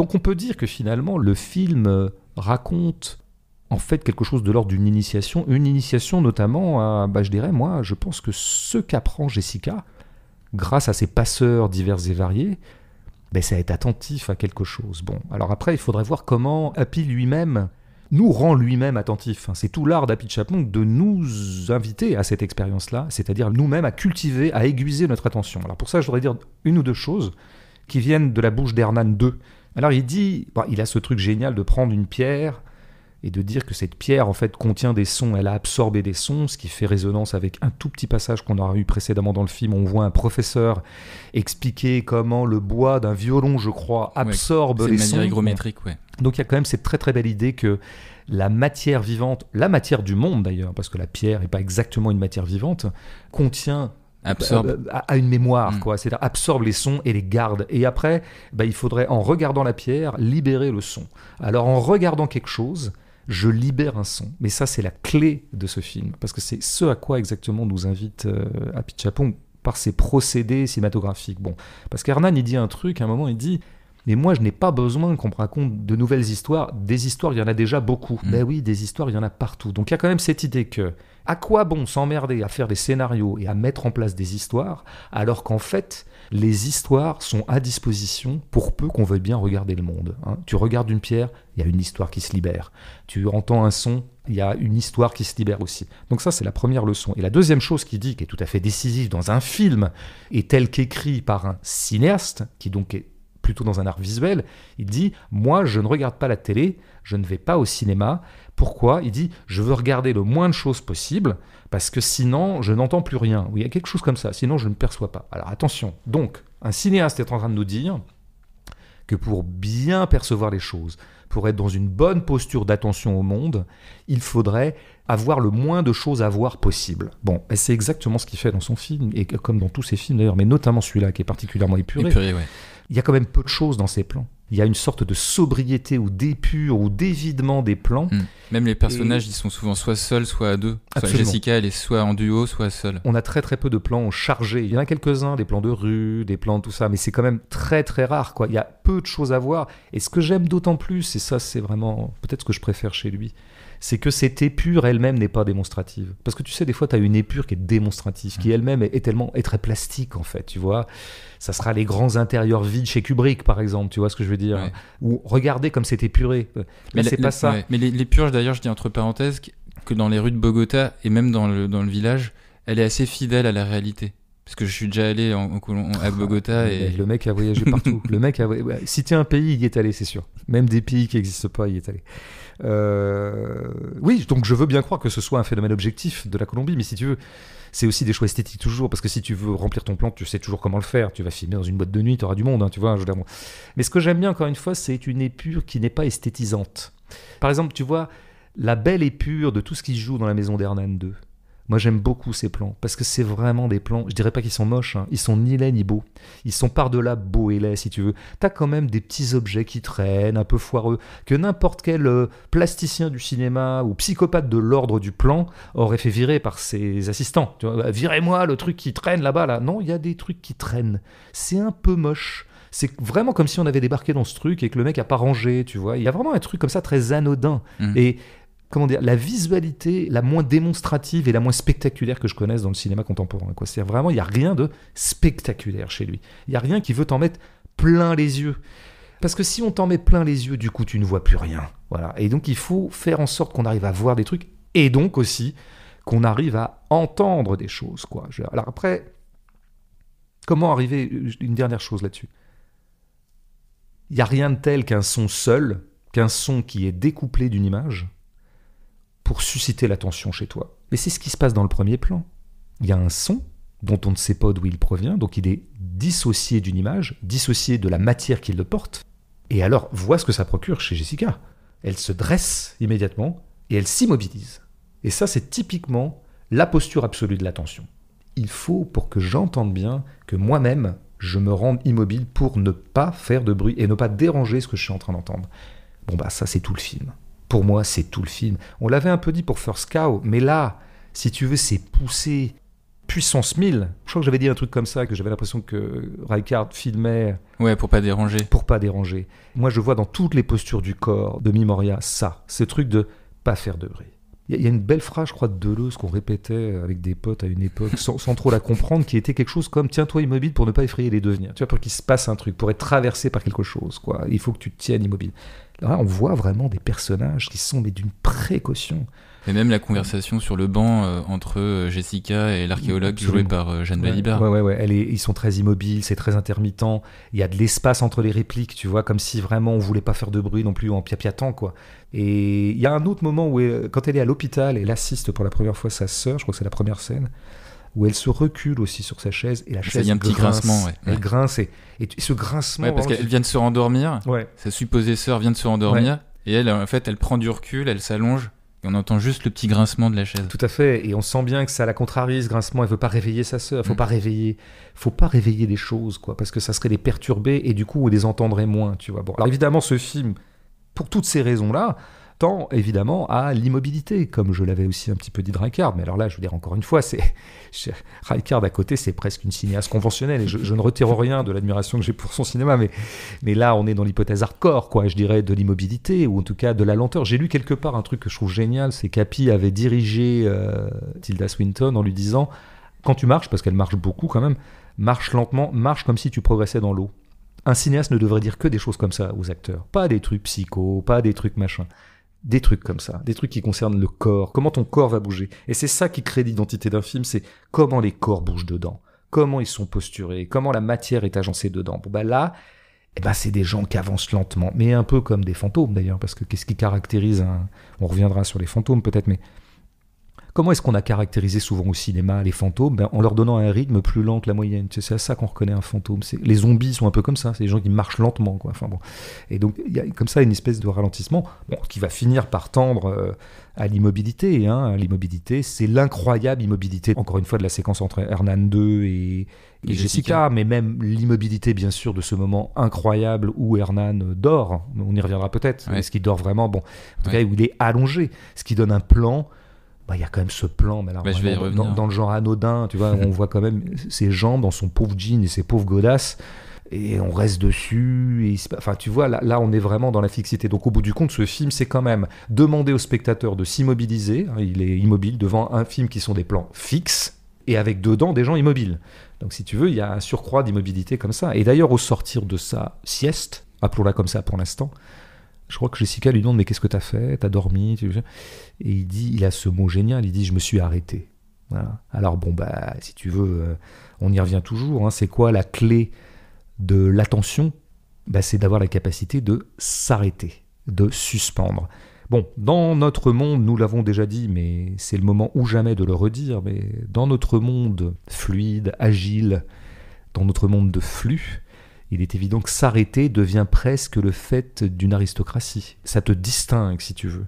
Donc on peut dire que finalement le film euh, raconte en fait quelque chose de l'ordre d'une initiation, une initiation notamment à, bah, je dirais moi, je pense que ce qu'apprend Jessica, grâce à ses passeurs divers et variés, ben, c'est être attentif à quelque chose. Bon, alors après, il faudrait voir comment Happy lui-même nous rend lui-même attentif. Hein, c'est tout l'art d'Happy Chapon de nous inviter à cette expérience-là, c'est-à-dire nous-mêmes à cultiver, à aiguiser notre attention. Alors pour ça, je voudrais dire une ou deux choses qui viennent de la bouche d'Hernan II, alors il dit, bah, il a ce truc génial de prendre une pierre et de dire que cette pierre en fait contient des sons, elle a absorbé des sons, ce qui fait résonance avec un tout petit passage qu'on aura eu précédemment dans le film, on voit un professeur expliquer comment le bois d'un violon, je crois, absorbe les sons. hygrométrique, ouais. Donc il y a quand même cette très très belle idée que la matière vivante, la matière du monde d'ailleurs, parce que la pierre n'est pas exactement une matière vivante, contient absorbe euh, euh, à, une mémoire mm. quoi c'est absorbe les sons et les garde et après bah, il faudrait en regardant la pierre libérer le son alors en regardant quelque chose je libère un son mais ça c'est la clé de ce film parce que c'est ce à quoi exactement nous invite à euh, par ses procédés cinématographiques bon parce qu'Hernan il dit un truc à un moment il dit mais moi, je n'ai pas besoin qu'on me raconte de nouvelles histoires. Des histoires, il y en a déjà beaucoup. mais mm. ben oui, des histoires, il y en a partout. Donc il y a quand même cette idée que à quoi bon s'emmerder à faire des scénarios et à mettre en place des histoires, alors qu'en fait, les histoires sont à disposition pour peu qu'on veuille bien regarder le monde. Hein. Tu regardes une pierre, il y a une histoire qui se libère. Tu entends un son, il y a une histoire qui se libère aussi. Donc ça, c'est la première leçon. Et la deuxième chose qui dit, qui est tout à fait décisive dans un film, est telle qu'écrit par un cinéaste, qui donc est dans un art visuel, il dit Moi, je ne regarde pas la télé, je ne vais pas au cinéma. Pourquoi Il dit Je veux regarder le moins de choses possible, parce que sinon, je n'entends plus rien. Oui, il y a quelque chose comme ça, sinon, je ne perçois pas. Alors attention, donc, un cinéaste est en train de nous dire que pour bien percevoir les choses, pour être dans une bonne posture d'attention au monde, il faudrait avoir le moins de choses à voir possible. Bon, et c'est exactement ce qu'il fait dans son film, et comme dans tous ses films d'ailleurs, mais notamment celui-là qui est particulièrement épuré. épuré il y a quand même peu de choses dans ces plans. Il y a une sorte de sobriété ou d'épure ou d'évidement des plans. Hmm. Même les personnages, ils sont souvent soit seuls, soit à deux. Soit Jessica, elle est soit en duo, soit seule. On a très très peu de plans chargés. Il y en a quelques-uns, des plans de rue, des plans de tout ça, mais c'est quand même très très rare. Quoi. Il y a peu de choses à voir. Et ce que j'aime d'autant plus, et ça c'est vraiment peut-être ce que je préfère chez lui, c'est que cette épure elle-même n'est pas démonstrative. Parce que tu sais, des fois, tu as une épure qui est démonstrative, qui mm. elle-même est, tellement est très plastique, en fait, tu vois. Ça sera les grands intérieurs vides chez Kubrick, par exemple, tu vois ce que je veux dire Ou regardez comme c'est épuré. Euh, mais c'est pas ça. Mais les, purges, d'ailleurs, je dis entre parenthèses, que dans les rues de Bogota et même dans le, dans le village, elle est assez fidèle à la réalité parce que je suis déjà allé à Bogota ah, et le mec a voyagé partout. le mec a un pays, il y est allé, c'est sûr. Même des pays qui n'existent pas, il y est allé. Euh, oui, donc je veux bien croire que ce soit un phénomène objectif de la Colombie, mais si tu veux, c'est aussi des choix esthétiques toujours, parce que si tu veux remplir ton plan, tu sais toujours comment le faire. Tu vas filmer dans une boîte de nuit, tu auras du monde, hein, tu vois. Je Mais ce que j'aime bien, encore une fois, c'est une épure qui n'est pas esthétisante. Par exemple, tu vois la belle épure de tout ce qui joue dans la maison d'Hernan II moi, j'aime beaucoup ces plans parce que c'est vraiment des plans. Je dirais pas qu'ils sont moches, hein. ils sont ni laids ni beaux. Ils sont par-delà beaux et laids, si tu veux. T'as quand même des petits objets qui traînent, un peu foireux, que n'importe quel euh, plasticien du cinéma ou psychopathe de l'ordre du plan aurait fait virer par ses assistants. Tu bah, virez-moi le truc qui traîne là-bas, là. Non, il y a des trucs qui traînent. C'est un peu moche c'est vraiment comme si on avait débarqué dans ce truc et que le mec a pas rangé, tu vois. Il y a vraiment un truc comme ça très anodin. Mmh. Et comment dire, la visualité la moins démonstrative et la moins spectaculaire que je connaisse dans le cinéma contemporain. Quoi. C'est vraiment, il n'y a rien de spectaculaire chez lui. Il n'y a rien qui veut t'en mettre plein les yeux. Parce que si on t'en met plein les yeux, du coup, tu ne vois plus rien. Voilà. Et donc, il faut faire en sorte qu'on arrive à voir des trucs et donc aussi qu'on arrive à entendre des choses. Quoi. Alors après, comment arriver Une dernière chose là-dessus. Il n'y a rien de tel qu'un son seul, qu'un son qui est découplé d'une image, pour susciter l'attention chez toi. Mais c'est ce qui se passe dans le premier plan. Il y a un son dont on ne sait pas d'où il provient, donc il est dissocié d'une image, dissocié de la matière qu'il le porte. Et alors, vois ce que ça procure chez Jessica. Elle se dresse immédiatement et elle s'immobilise. Et ça, c'est typiquement la posture absolue de l'attention. Il faut, pour que j'entende bien, que moi-même, je me rende immobile pour ne pas faire de bruit et ne pas déranger ce que je suis en train d'entendre. Bon, bah ça, c'est tout le film. Pour moi, c'est tout le film. On l'avait un peu dit pour First Cow, mais là, si tu veux, c'est poussé puissance 1000. Je crois que j'avais dit un truc comme ça, que j'avais l'impression que Reichardt filmait. Ouais, pour pas déranger. Pour pas déranger. Moi, je vois dans toutes les postures du corps de Mimoria ça, ce truc de pas faire de bruit. Il y a une belle phrase, je crois, de Deleuze qu'on répétait avec des potes à une époque, sans, trop la comprendre, qui était quelque chose comme tiens-toi immobile pour ne pas effrayer les devenirs. Tu vois, pour qu'il se passe un truc, pour être traversé par quelque chose, quoi. Il faut que tu tiennes immobile. Ah, on voit vraiment des personnages qui sont mais d'une précaution. Et même la conversation sur le banc euh, entre euh, Jessica et l'archéologue joué par euh, Jeanne ouais, Ouais, ils sont très immobiles, c'est très intermittent. Il y a de l'espace entre les répliques, tu vois, comme si vraiment on voulait pas faire de bruit non plus en piapiatant, quoi. Et il y a un autre moment où, quand elle est à l'hôpital, elle assiste pour la première fois sa sœur, je crois que c'est la première scène où elle se recule aussi sur sa chaise et la chaise. un petit grincement, Elle grince et, ce grincement. Ouais, parce qu'elle vient de se rendormir. Ouais. Sa supposée sœur vient de se rendormir et elle, en fait, elle prend du recul, elle s'allonge. Et on entend juste le petit grincement de la chaise. Tout à fait, et on sent bien que ça la contrarie, ce grincement. Elle veut pas réveiller sa sœur. Faut mm. pas réveiller, faut pas réveiller des choses, quoi, parce que ça serait les perturber et du coup on les entendrait moins, tu vois. Bon, alors évidemment, ce film, pour toutes ces raisons-là, tend évidemment à l'immobilité, comme je l'avais aussi un petit peu dit de Ricard. Mais alors là, je veux dire encore une fois, c'est Ricard à côté, c'est presque une cinéaste conventionnelle. Et je, ne retire rien de l'admiration que j'ai pour son cinéma, mais, mais là, on est dans l'hypothèse hardcore, quoi. Je dirais de l'immobilité ou en tout cas de la lenteur. J'ai lu quelque part un truc que je trouve génial, c'est qu'Api avait dirigé euh, Tilda Swinton en lui disant quand tu marches, parce qu'elle marche beaucoup quand même, marche lentement, marche comme si tu progressais dans l'eau. Un cinéaste ne devrait dire que des choses comme ça aux acteurs, pas des trucs psychos, pas des trucs machin des trucs comme ça, des trucs qui concernent le corps, comment ton corps va bouger. Et c'est ça qui crée l'identité d'un film, c'est comment les corps bougent dedans, comment ils sont posturés, comment la matière est agencée dedans. Bon bah là, eh ben, c'est des gens qui avancent lentement, mais un peu comme des fantômes d'ailleurs, parce que qu'est-ce qui caractérise un... On reviendra sur les fantômes peut-être, mais Comment est-ce qu'on a caractérisé souvent au cinéma les fantômes ben, En leur donnant un rythme plus lent que la moyenne. C'est à ça qu'on reconnaît un fantôme. Les zombies sont un peu comme ça, c'est des gens qui marchent lentement. Quoi. Enfin, bon. Et donc il y a comme ça une espèce de ralentissement qui va finir par tendre euh, à l'immobilité. Hein. L'immobilité, c'est l'incroyable immobilité, encore une fois, de la séquence entre Hernan 2 et, Jessica, mais même l'immobilité, bien sûr, de ce moment incroyable où Hernan dort. On y reviendra peut-être. Est-ce qu'il dort vraiment Bon, en tout cas, il est allongé, ce qui donne un plan bah, il y a quand même ce plan, mais alors dans, le genre anodin, tu vois, on voit quand même ses jambes dans son pauvre jean et ses pauvres godasses et on reste dessus. Et Enfin, tu vois, là, là, on est vraiment dans la fixité. Donc, au bout du compte, ce film, c'est quand même demander au spectateur de s'immobiliser. Hein, il est immobile devant un film qui sont des plans fixes et avec dedans des gens immobiles. Donc, si tu veux, il y a un surcroît d'immobilité comme ça. Et d'ailleurs, au sortir de sa sieste, appelons-la comme ça pour l'instant, je crois que Jessica lui demande mais qu'est-ce que t'as fait T'as dormi Et il dit, il a ce mot génial, il dit je me suis arrêté. Alors bon bah si tu veux, euh, on y revient toujours. Hein. C'est quoi la clé de l'attention bah, C'est d'avoir la capacité de s'arrêter, de suspendre. Bon, dans notre monde, nous l'avons déjà dit, mais c'est le moment ou jamais de le redire, mais dans notre monde fluide, agile, dans notre monde de flux, il est évident que s'arrêter devient presque le fait d'une aristocratie. Ça te distingue, si tu veux.